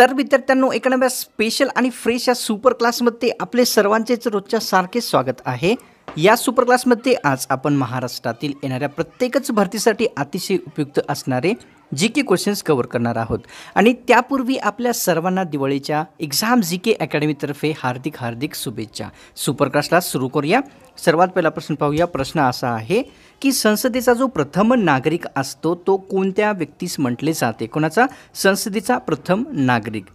तर विद्यार्थ्यांनो एका नव्या स्पेशल आणि फ्रेश या सुपर क्लासमध्ये आपले सर्वांचेच रोजच्या सारखे स्वागत आहे या सुपर क्लासमध्ये आज आपण महाराष्ट्रातील येणाऱ्या प्रत्येकच भरतीसाठी अतिशय उपयुक्त असणारे जी के क्वेश्चन्स कवर करणार आहोत आणि त्यापूर्वी आपल्या सर्वांना दिवाळीच्या एक्झाम जी के अकॅडमीतर्फे हार्दिक हार्दिक शुभेच्छा सुपर क्लासला सुरू करूया सर्वात पहिला प्रश्न पाहूया प्रश्न असा आहे की संसदेचा जो प्रथम नागरिक असतो तो कोणत्या व्यक्तीस म्हटले जाते कोणाचा संसदेचा प्रथम नागरिक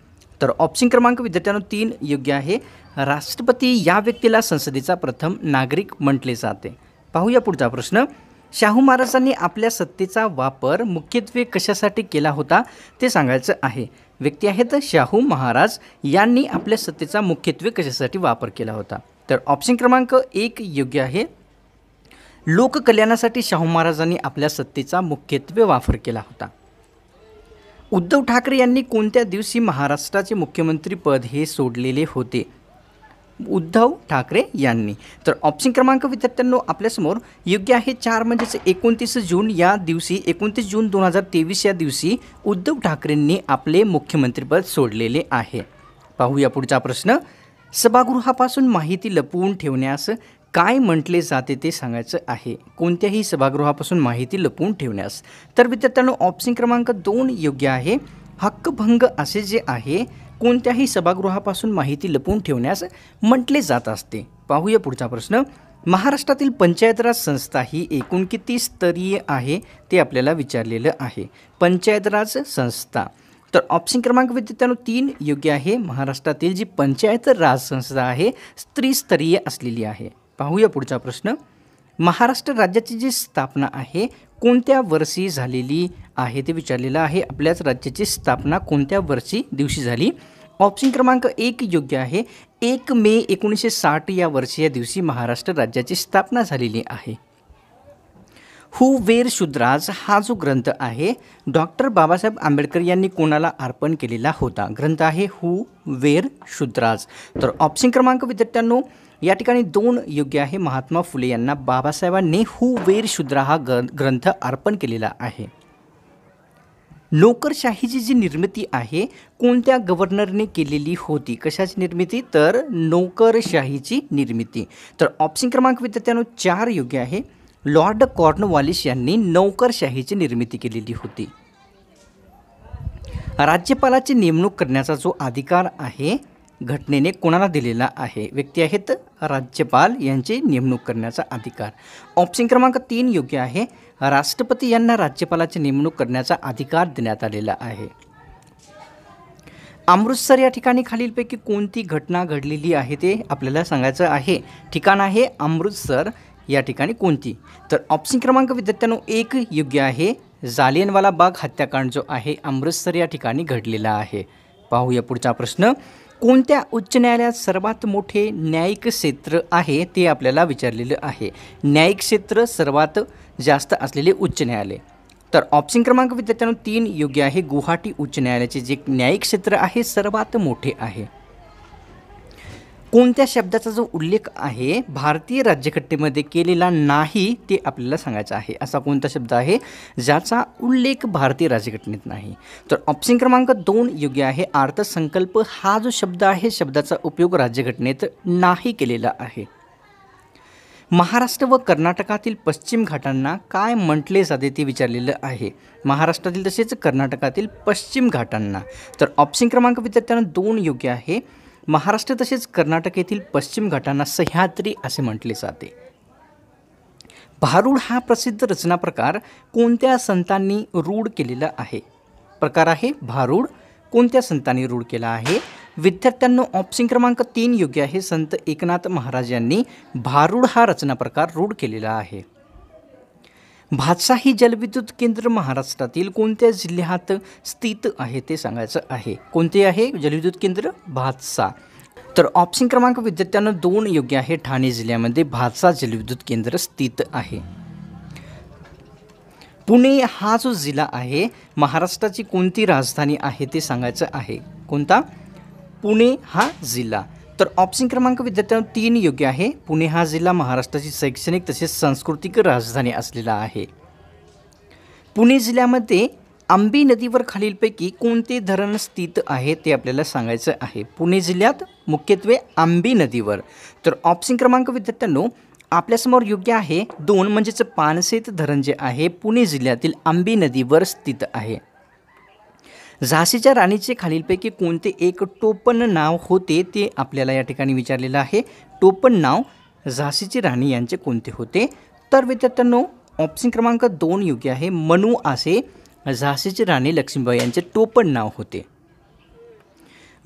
तर ऑप्शन क्रमांक विद्यार्थ्यांनो तीन योग्य आहे राष्ट्रपती या व्यक्तीला संसदेचा प्रथम नागरिक म्हटले जाते पाहूया पुढचा प्रश्न शाहू महाराजांनी आपल्या सत्तेचा वापर मुख्यत्वे कशासाठी केला होता ते सांगायचं आहे व्यक्ती आहेत शाहू महाराज यांनी आपल्या सत्तेचा मुख्यत्वे कशासाठी वापर केला होता तर ऑप्शन क्रमांक एक योग्य आहे लोककल्याणासाठी शाहू महाराजांनी आपल्या सत्तेचा मुख्यत्वे वापर केला होता उद्धव ठाकरे यांनी कोणत्या दिवशी महाराष्ट्राचे मुख्यमंत्री पद हे सोडलेले होते उद्धव ठाकरे यांनी तर ऑप्शन क्रमांक विद्यार्थ्यांनो आपल्यासमोर योग्य आहे चार म्हणजेच एकोणतीस जून या दिवशी एकोणतीस जून दोन हजार तेवीस या दिवशी उद्धव ठाकरेंनी आपले मुख्यमंत्रीपद सोडलेले आहे पाहूया पुढचा प्रश्न सभागृहापासून माहिती लपवून ठेवण्यास काय म्हटले जाते ते सांगायचं आहे कोणत्याही सभागृहापासून माहिती लपवून ठेवण्यास तर विद्यार्थ्यांनो ऑप्शन क्रमांक दोन योग्य आहे हक्कभंग असे जे आहे कोणत्याही सभागृहापासून माहिती लपवून ठेवण्यास म्हटले जात असते पाहूया पुढचा प्रश्न महाराष्ट्रातील पंचायत राज संस्था ही एकूण किती स्तरीय आहे ते आपल्याला विचारलेलं आहे पंचायत राज संस्था तर ऑप्शन क्रमांक विद्यार्थ्यांनो तीन योग्य आहे महाराष्ट्रातील जी पंचायत राज संस्था आहे स्त्रीस्तरीय असलेली आहे पाहूया पुढचा प्रश्न महाराष्ट्र राज्याची जी स्थापना आहे कोणत्या वर्षी झालेली आहे ते विचारलेलं आहे आपल्याच राज्याची स्थापना कोणत्या वर्षी दिवशी झाली ऑप्शन क्रमांक एक योग्य आहे एक मे एकोणीसशे साठ या वर्षी या दिवशी महाराष्ट्र राज्याची स्थापना झालेली आहे हु वेर शुद्राज हा जो ग्रंथ आहे डॉक्टर बाबासाहेब आंबेडकर यांनी कोणाला अर्पण केलेला होता ग्रंथ आहे हु वेर शुद्राज तर ऑप्शन क्रमांक विद्यार्थ्यांनो या ठिकाणी दोन योग्य आहे महात्मा फुले यांना बाबासाहेबांनी हु वेर शुद्रा हा ग्रंथ अर्पण केलेला आहे नोकरशाहीची जी निर्मिती आहे कोणत्या गव्हर्नरने केलेली होती कशाची निर्मिती तर नोकरशाहीची निर्मिती तर ऑप्शन क्रमांक विद्यार्थ्यांनो चार योग्य आहे लॉर्ड कॉर्नवालिस यांनी नोकरशाहीची निर्मिती केलेली होती राज्यपालाची नेमणूक करण्याचा जो अधिकार आहे घटनेने कोणाला दिलेला आहे व्यक्ती आहेत राज्यपाल यांची नेमणूक करण्याचा अधिकार ऑप्शन क्रमांक तीन योग्य आहे राष्ट्रपती यांना राज्यपालाची नेमणूक करण्याचा अधिकार देण्यात आलेला आहे अमृतसर या ठिकाणी खालीलपैकी कोणती घटना घडलेली आहे ते आपल्याला सांगायचं आहे ठिकाण आहे अमृतसर या ठिकाणी कोणती तर ऑप्शन क्रमांक विद्यार्थ्यांनो एक योग्य आहे जालियनवाला बाग हत्याकांड जो आहे अमृतसर या ठिकाणी घडलेला आहे पाहूया पुढचा प्रश्न कोणत्या उच्च न्यायालयात सर्वात मोठे न्यायिक क्षेत्र आहे ते आपल्याला विचारलेलं आहे न्यायिक क्षेत्र सर्वात जास्त असलेले उच्च न्यायालय तर ऑप्शन क्रमांक विद्यार्थ्यांनो तीन योग्य आहे गुवाहाटी उच्च न्यायालयाचे जे न्यायिक क्षेत्र आहे सर्वात मोठे आहे कोणत्या शब्दाचा जो उल्लेख आहे भारतीय राज्यघटनेमध्ये केलेला नाही ते आपल्याला सांगायचं आहे असा कोणता शब्द आहे ज्याचा उल्लेख भारतीय राज्यघटनेत नाही तर ऑप्शन क्रमांक दोन योग्य आहे अर्थसंकल्प हा जो शब्द आहे शब्दाचा उपयोग राज्यघटनेत नाही केलेला आहे महाराष्ट्र व कर्नाटकातील पश्चिम घाटांना काय म्हटले जाते ते विचारलेलं आहे महाराष्ट्रातील तसेच कर्नाटकातील पश्चिम घाटांना तर ऑप्शन क्रमांक विद्यार्थ्यांना दोन योग्य आहे महाराष्ट्र तसेच कर्नाटक येथील पश्चिम घाटांना सह्याद्री असे म्हटले जाते भारूड हा प्रसिद्ध रचना प्रकार कोणत्या संतांनी रूढ केलेला आहे प्रकार आहे भारूड कोणत्या संतांनी रूढ केला आहे विद्यार्थ्यांना ऑप्शन क्रमांक तीन योग्य आहे संत एकनाथ महाराज यांनी भारूड हा रचना प्रकार रूढ केलेला आहे भातसा ही जलविद्युत केंद्र महाराष्ट्रातील कोणत्या जिल्ह्यात स्थित आहे ते सांगायचं आहे कोणते आहे जलविद्युत केंद्र भातसा तर ऑप्शन क्रमांक विद्यार्थ्यांना दोन योग्य आहे ठाणे जिल्ह्यामध्ये भातसा जलविद्युत केंद्र स्थित आहे पुणे हा जो जिल्हा आहे महाराष्ट्राची कोणती राजधानी आहे ते सांगायचं आहे कोणता पुणे हा जिल्हा तर ऑप्शन क्रमांक विद्यार्थ्यांना तीन योग्य आहे पुणे हा जिल्हा महाराष्ट्राची शैक्षणिक तसेच सांस्कृतिक राजधानी असलेला आहे पुणे जिल्ह्यामध्ये आंबी नदीवर खालीलपैकी कोणते धरण स्थित आहे ते आपल्याला सांगायचं आहे पुणे जिल्ह्यात मुख्यत्वे आंबी नदीवर तर ऑप्शन क्रमांक विद्यार्थ्यांनो आपल्यासमोर योग्य आहे दोन म्हणजेच पानसेत धरण जे आहे पुणे जिल्ह्यातील आंबी नदीवर स्थित आहे झाशीच्या राणीचे खालीलपैकी कोणते एक टोपण नाव होते ते आपल्याला या ठिकाणी विचारलेलं आहे टोपण नाव झाशीची राणी यांचे कोणते होते तर विद्यार्थ्यांनो ऑप्शन क्रमांक दोन योग्य आहे मनु असे झाशीची राणी लक्ष्मीबाई यांचे टोपण नाव होते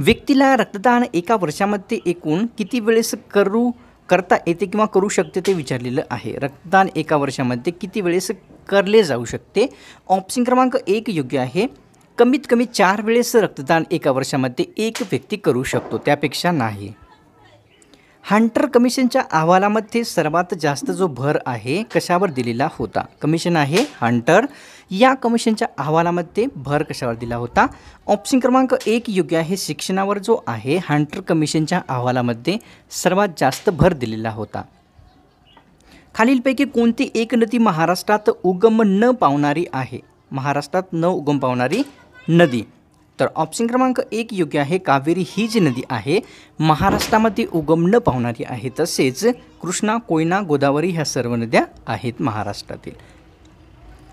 व्यक्तीला रक्तदान एका वर्षामध्ये एकूण किती वेळेस करू करता येते किंवा करू शकते ते विचारलेलं आहे रक्तदान एका वर्षामध्ये किती वेळेस करले जाऊ शकते ऑप्शन क्रमांक एक योग्य आहे कमीत कमी चार वेळेस रक्तदान एका वर्षामध्ये एक व्यक्ती करू शकतो त्यापेक्षा नाही हंटर कमिशनच्या अहवालामध्ये सर्वात जास्त जो भर आहे कशावर दिलेला होता कमिशन आहे हंटर या कमिशनच्या अहवालामध्ये भर कशावर दिला होता ऑप्शन क्रमांक एक योग्य आहे शिक्षणावर जो आहे हंटर कमिशनच्या अहवालामध्ये सर्वात जास्त भर दिलेला होता खालीलपैकी कोणती एक नदी महाराष्ट्रात उगम न पावणारी आहे महाराष्ट्रात न उगम पावणारी नदी तर ऑप्शन क्रमांक एक योग्य आहे कावेरी ही जी नदी आहे महाराष्ट्रामध्ये उगम न पावणारी आहे तसेच कृष्णा कोयना गोदावरी ह्या सर्व नद्या आहेत महाराष्ट्रातील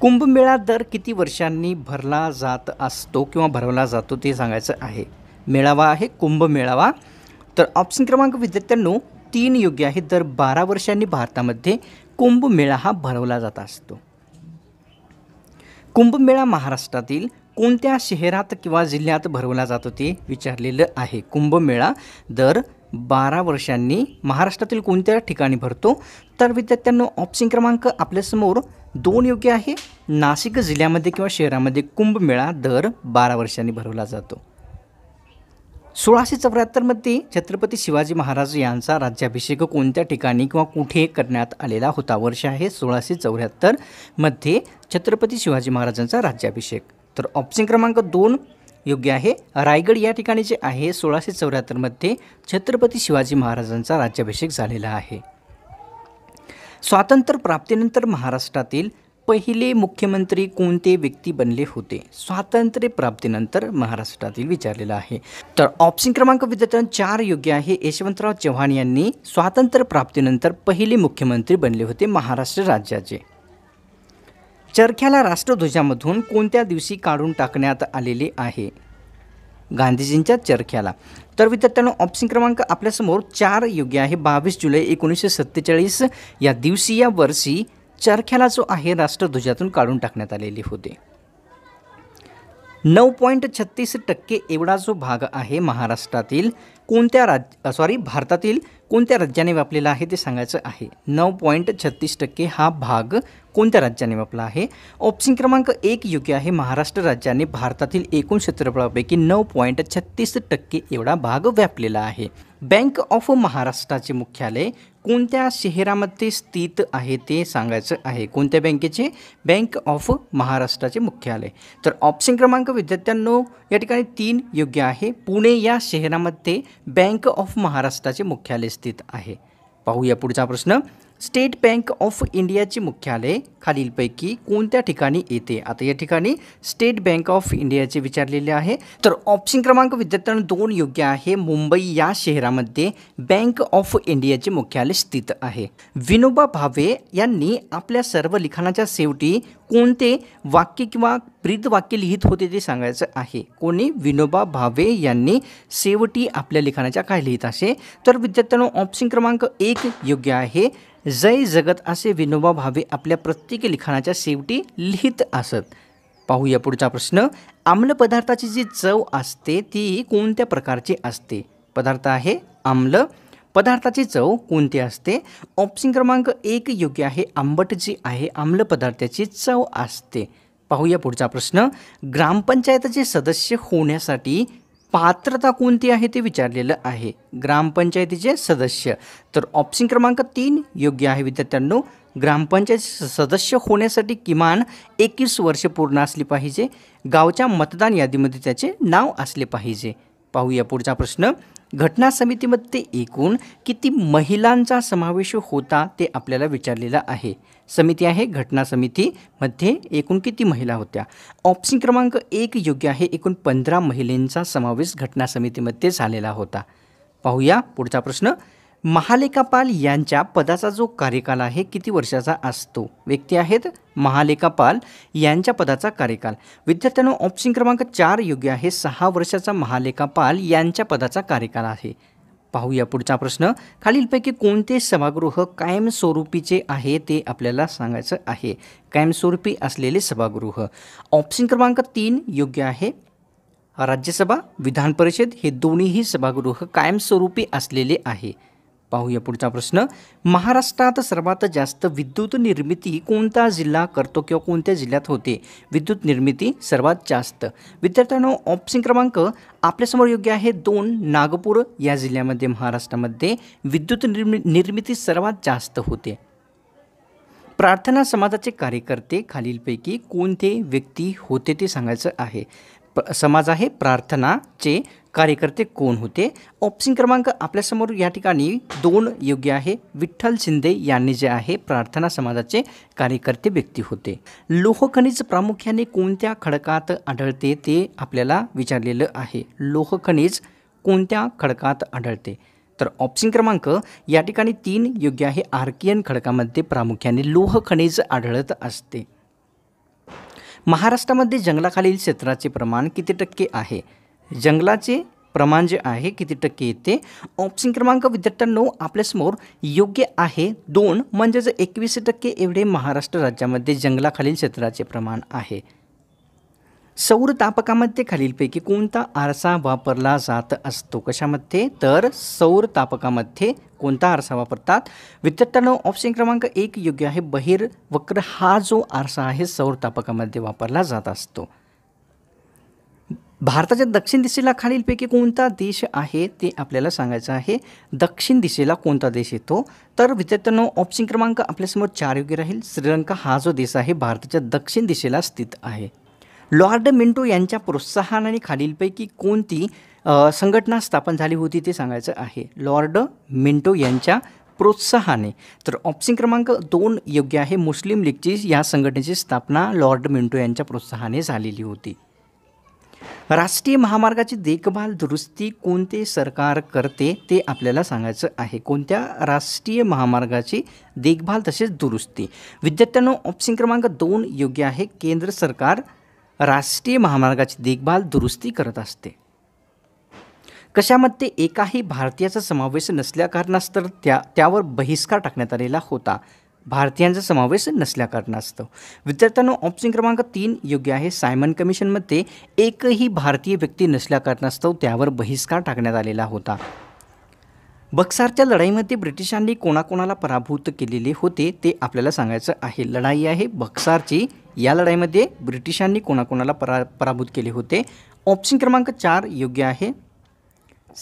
कुंभमेळा दर किती वर्षांनी भरला जात असतो किंवा भरवला जातो ते सांगायचं आहे मेळावा आहे कुंभमेळावा तर ऑप्शन क्रमांक विद्यार्थ्यांनो तीन योग्य आहे दर बारा वर्षांनी भारतामध्ये कुंभमेळा हा भरवला जात असतो कुंभमेळा महाराष्ट्रातील कोणत्या शहरात किंवा जिल्ह्यात भरवला जातो ते विचारलेलं आहे कुंभमेळा दर बारा वर्षांनी महाराष्ट्रातील कोणत्या ठिकाणी भरतो तर विद्यार्थ्यांनो ऑप्शन क्रमांक आपल्यासमोर दोन योग्य आहे नाशिक जिल्ह्यामध्ये किंवा शहरामध्ये कुंभमेळा दर बारा वर्षांनी भरवला जातो सोळाशे चौऱ्याहत्तरमध्ये छत्रपती शिवाजी महाराज यांचा राज्याभिषेक कोणत्या ठिकाणी किंवा कुठे करण्यात आलेला होता वर्ष आहे सोळाशे चौऱ्याहत्तरमध्ये छत्रपती शिवाजी महाराजांचा राज्याभिषेक तर ऑप्शन क्रमांक दोन योग्य आहे रायगड या ठिकाणी जे आहे सोळाशे चौऱ्याहत्तरमध्ये छत्रपती शिवाजी महाराजांचा राज्याभिषेक झालेला आहे स्वातंत्र्य प्राप्तीनंतर महाराष्ट्रातील पहिले मुख्यमंत्री कोणते व्यक्ती बनले होते स्वातंत्र्य प्राप्तीनंतर महाराष्ट्रातील विचारलेलं आहे तर ऑप्शन क्रमांक विद्यार्थ्यां चार योग्य आहे यशवंतराव चव्हाण यांनी स्वातंत्र्य प्राप्तीनंतर पहिले मुख्यमंत्री बनले होते महाराष्ट्र राज्याचे चरख्याला राष्ट्रध्वजामधून कोणत्या दिवशी काढून टाकण्यात आलेले आहे गांधीजींच्या चरख्याला तर विद्यार्थ्यांना ऑप्शन क्रमांक आपल्यासमोर चार योग्य आहे बावीस जुलै एकोणीसशे सत्तेचाळीस या दिवशी या वर्षी चरख्याला जो आहे राष्ट्रध्वजातून काढून टाकण्यात आलेले होते नऊ पॉईंट छत्तीस टक्के एवढा जो भाग आहे महाराष्ट्रातील कोणत्या राज सॉरी भारतातील कोणत्या राज्याने व्यापलेला आहे ते सांगायचं आहे नऊ पॉईंट छत्तीस टक्के हा भाग कोणत्या राज्याने व्यापला आहे ऑप्शन क्रमांक एक योग्य आहे महाराष्ट्र राज्याने भारतातील एकूण क्षेत्रफळापैकी नऊ पॉईंट छत्तीस टक्के एवढा भाग व्यापलेला आहे बँक ऑफ महाराष्ट्राचे मुख्यालय कोणत्या शहरामध्ये स्थित आहे ते सांगायचं आहे कोणत्या बँकेचे बँक ऑफ महाराष्ट्राचे मुख्यालय तर ऑप्शन क्रमांक विद्यार्थ्यांनो या ठिकाणी तीन योग्य आहे पुणे या शहरामध्ये बँक ऑफ महाराष्ट्राचे मुख्यालय स्थित आहे पाहूया पुढचा प्रश्न स्टेट बँक ऑफ इंडियाचे मुख्यालय खालीलपैकी कोणत्या ठिकाणी येते आता या ठिकाणी स्टेट बँक ऑफ इंडियाचे विचारलेले आहे तर ऑप्शन क्रमांक विद्यार्थ्यां दोन योग्य आहे मुंबई या शहरामध्ये बँक ऑफ इंडियाचे मुख्यालय स्थित आहे विनोबा भावे यांनी आपल्या सर्व लिखाणाच्या शेवटी कोणते वाक्य किंवा प्रीत वाक्य लिहित होते ते सांगायचं आहे कोणी विनोबा भावे यांनी शेवटी आपल्या लिखाणाच्या काय लिहित असे तर विद्यार्थ्यांना ऑप्शन क्रमांक एक योग्य आहे जय जगत असे विनोबा भावे आपल्या प्रत्येक लिखाणाच्या शेवटी लिहित असत पाहूया पुढचा प्रश्न आम्लपदार्थाची जी चव असते ती कोणत्या प्रकारची असते पदार्थ आहे आम्ल पदार्थाची चव कोणती असते ऑप्शन क्रमांक एक योग्य आहे आंबट जी आहे आम्ल पदार्थाची चव असते पाहूया पुढचा प्रश्न ग्रामपंचायतचे सदस्य होण्यासाठी पात्रता कोणती आहे ते विचारलेलं आहे ग्रामपंचायतीचे सदस्य तर ऑप्शन क्रमांक तीन योग्य आहे विद्यार्थ्यांनो ग्रामपंचायत सदस्य होण्यासाठी किमान एकवीस वर्ष पूर्ण असली पाहिजे गावच्या मतदान यादीमध्ये त्याचे नाव असले पाहिजे पाहूया पुढचा प्रश्न घटना समितीमध्ये एकूण किती महिलांचा समावेश होता ते आपल्याला विचारलेलं आहे समिती आहे घटना समितीमध्ये एकूण किती महिला होत्या ऑप्शन क्रमांक एक योग्य आहे एकूण पंधरा महिलांचा समावेश घटना समितीमध्ये झालेला होता पाहूया पुढचा प्रश्न महालेखापाल यांच्या पदाचा जो कार्यकाल आहे किती वर्षाचा असतो व्यक्ती आहेत महालेखापाल यांच्या पदाचा कार्यकाल विद्यार्थ्यांना ऑप्शन क्रमांक चार योग्य आहे सहा वर्षाचा महालेखापाल यांच्या पदाचा कार्यकाल आहे पाहूया पुढचा प्रश्न खालीलपैकी कोणते सभागृह कायमस्वरूपीचे आहे ते आपल्याला सांगायचं आहे कायमस्वरूपी असलेले सभागृह ऑप्शन क्रमांक तीन योग्य आहे राज्यसभा विधान परिषद हे दोन्हीही सभागृह कायमस्वरूपी असलेले आहे पाहूया पुढचा प्रश्न महाराष्ट्रात सर्वात जास्त विद्युत निर्मिती कोणता जिल्हा करतो किंवा कोणत्या जिल्ह्यात होते विद्युत निर्मिती सर्वात जास्त विद्यार्थ्यांनो ऑप्शन क्रमांक आपल्यासमोर योग्य आहे दोन नागपूर या जिल्ह्यामध्ये महाराष्ट्रामध्ये विद्युत निर्मि निर्मिती सर्वात जास्त होते प्रार्थना समाजाचे कार्यकर्ते खालीलपैकी कोणते व्यक्ती होते ते सांगायचं आहे समाज आहे प्रार्थनाचे कार्यकर्ते कोण होते ऑप्शन क्रमांक आपल्यासमोर या ठिकाणी दोन योग्य आहे विठ्ठल शिंदे यांनी जे आहे प्रार्थना समाजाचे कार्यकर्ते व्यक्ती होते लोहखनिज प्रामुख्याने कोणत्या खडकात आढळते ते आपल्याला विचारलेलं आहे लोहखनिज कोणत्या खडकात आढळते तर ऑप्शन क्रमांक या ठिकाणी तीन योग्य आहे आर्कियन खडकामध्ये प्रामुख्याने लोह खनिज आढळत असते महाराष्ट्रामध्ये जंगलाखालील क्षेत्राचे प्रमाण किती टक्के आहे जंगलाचे प्रमाण जे आहे किती टक्के येते ऑप्शन क्रमांक विद्यार्थ्यांनो आपल्यासमोर योग्य आहे दोन म्हणजेच एकवीस टक्के एवढे महाराष्ट्र राज्यामध्ये जंगलाखालील क्षेत्राचे प्रमाण आहे सौर तापकामध्ये खालीलपैकी कोणता आरसा वापरला जात असतो कशामध्ये तर सौर तापकामध्ये कोणता आरसा वापरतात विद्यार्थ्यांना ऑप्शन क्रमांक एक योग्य आहे बहिर वक्र हा जो आरसा आहे सौर तापकामध्ये वापरला जात असतो भारताच्या दक्षिण दिशेला खालीलपैकी कोणता देश आहे ते आपल्याला सांगायचं आहे दक्षिण दिशेला कोणता देश येतो तर विद्यार्थ्यांनो ऑप्शन क्रमांक आपल्यासमोर चार योग्य राहील श्रीलंका हा जो देश आहे भारताच्या दक्षिण दिशेला स्थित आहे लॉर्ड मिंटो यांच्या प्रोत्साहनाने खालीलपैकी कोणती संघटना स्थापन झाली होती ते सांगायचं आहे लॉर्ड मिंटो यांच्या प्रोत्साहाने तर ऑप्शन क्रमांक दोन योग्य आहे मुस्लिम लीगची या संघटनेची स्थापना लॉर्ड मिंटो यांच्या प्रोत्साहाने झालेली होती राष्ट्रीय महामार्गाची देखभाल दुरुस्ती कोणते सरकार करते ते आपल्याला सांगायचं आहे कोणत्या राष्ट्रीय महामार्गाची देखभाल तसेच दुरुस्ती विद्यार्थ्यांनो ऑप्शन क्रमांक दोन योग्य आहे केंद्र सरकार राष्ट्रीय महामार्गाची देखभाल दुरुस्ती करत असते कशामध्ये एकाही भारतीयाचा समावेश नसल्याकारणास्तर त्या त्यावर बहिष्कार टाकण्यात आलेला होता भारतीयांचा समावेश नसल्याकारणास्तव विद्यार्थ्यांनो ऑप्शन क्रमांक तीन योग्य आहे सायमन कमिशनमध्ये एकही भारतीय व्यक्ती नसल्याकारणास्तव त्यावर बहिष्कार टाकण्यात आलेला होता बक्सारच्या लढाईमध्ये ब्रिटिशांनी कोणाकोणाला पराभूत केलेले होते ते आपल्याला सांगायचं आहे लढाई आहे बक्सारची या लढाईमध्ये ब्रिटिशांनी कोणाकोणाला परा पराभूत केले होते ऑप्शन क्रमांक चार योग्य आहे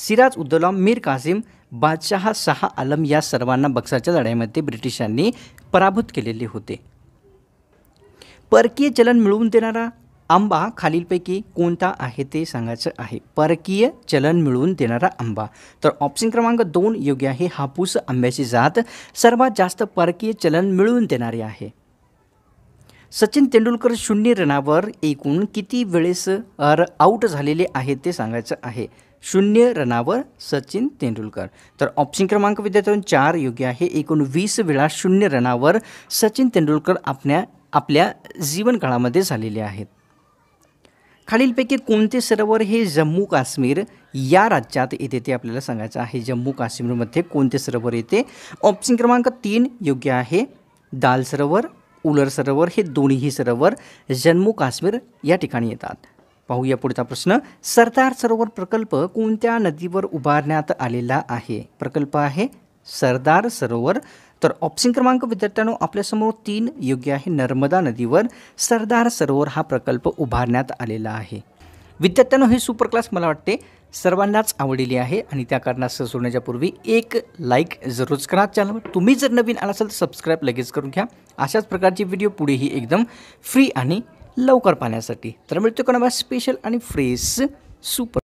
सिराज उद्दौला मीर कासिम बादशाह शाह आलम या सर्वांना बक्सारच्या लढाईमध्ये ब्रिटिशांनी पराभूत केलेले होते परकीय चलन मिळवून देणारा आंबा खालीलपैकी कोणता आहे ते सांगायचं आहे परकीय चलन मिळवून देणारा आंबा तर ऑप्शन क्रमांक दोन योग्य आहे हापूस आंब्याची जात सर्वात जास्त परकीय चलन मिळवून देणारी आहे सचिन तेंडुलकर शून्य रनावर एकूण किती वेळेस र आऊट झालेले आहेत ते सांगायचं आहे शून्य रनावर सचिन तेंडुलकर तर ऑप्शन क्रमांक विद्यार्थ्यांना चार योग्य आहे एकूण वीस वेळा शून्य रनावर सचिन तेंडुलकर आपल्या आपल्या जीवनकाळामध्ये झालेले आहेत खालीलपैकी कोणते सरोवर हे जम्मू काश्मीर या राज्यात येते ते आपल्याला सांगायचं आहे जम्मू काश्मीरमध्ये कोणते सरोवर येते ऑप्शन क्रमांक तीन योग्य आहे दाल सरोवर उलर सरोवर हे दोन्हीही सरोवर जम्मू काश्मीर या ठिकाणी येतात पाहूया पुढचा प्रश्न सरदार सरोवर प्रकल्प कोणत्या नदीवर उभारण्यात आलेला आहे प्रकल्प आहे सरदार सरोवर तर ऑप्शन क्रमांक विद्यार्थ्यांनो आपल्यासमोर तीन योग्य आहे नर्मदा नदीवर सरदार सरोवर हा प्रकल्प उभारण्यात आलेला आहे विद्यार्थ्यांनो हे सुपर क्लास मला वाटते सर्वांनाच आवडलेली आहे आणि त्या कारणास सोडण्याच्या पूर्वी एक लाईक जरूरच करा चॅनलवर तुम्ही जर नवीन आला असाल तर सबस्क्राईब लगेच करून घ्या अशाच प्रकारची व्हिडिओ पुढेही एकदम फ्री आणि लवकर पाहण्यासाठी तर मिळतो कोणा स्पेशल आणि फ्रेश सुपर